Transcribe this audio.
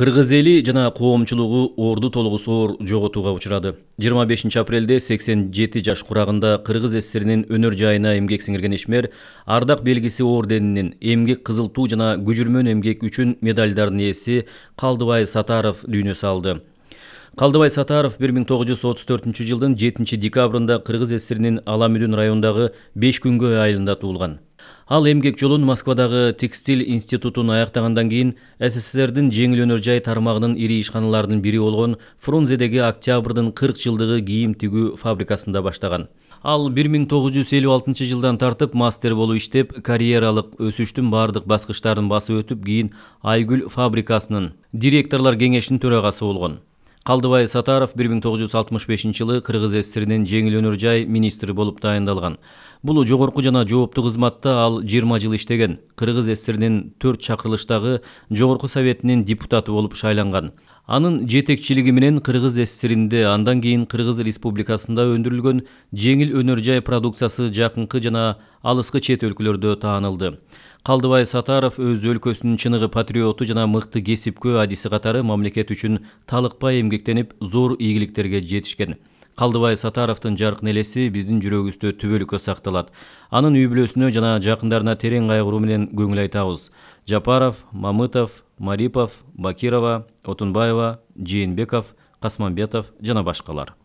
кыргыз эли жана коомчулугу орду оор жоготууга учурады 25 апрелде 87 жаш курагында кыргыз сссринин өнөр жайына эмгек сиңирген ишмер ардак белгиси орденинин эмгек кызыл туу жана күжүрмөн эмгек үчүн медальдардын ээси калдыбай сатаров дүйнө салды калдыбай сатаров 1934 жылдын 7 декабрында кыргыз сссринин ала мүдүн районундагы беш күнгөй айылында туулган ал эмгек жолун москвадагы текстиль институтун аяктагандан кийин сссрдин жеңил өнөр жай тармагынын ири ишканаларынын бири болгон фрунзедеги октябрдын кырк жылдыгы кийим тигүү фабрикасында баштаган ал 1956 жылдан тартып мастер болуп иштеп карьералык өсүштүн баардык баскычтарын басып өтүп кийин айгүл фабрикасынын директорлор кеңешинин төрагасы болгон калдыбай сатаров бир миң тогуз жүз алтымыш бешинчи жылы кыргыз сссринин жеңил өнөр жай министри болуп дайындалган бул жогорку жана жооптуу кызматта ал жыйырма жыл иштеген кыргыз сссринин төрт чакырылыштагы жогорку советинин депутаты болуп шайланган анын жетекчилиги менен кыргыз сссринде андан кийин кыргыз республикасында өндүрүлгөн жеңил өнөр жай продукциясы жакынкы жана алыскы чет өлкөлөрдө таанылды калдыбай сатаров өз өлкөсүнүн чыныгы патриоту жана мыкты кесипкөй адиси катары мамлекет үчүн талыкпай эмгектенип зор ийгиликтерге жетишкен калдыбай сатаровдун жарқын элеси биздин жүрөгүбүздө түбөлүккө сакталат анын үй бүлөсүнө жана жакындарына терең кайгыруу менен көңүл айтабыз жапаров мамытов марипов бакирова отунбаева жээнбеков касманбетов жана башкалар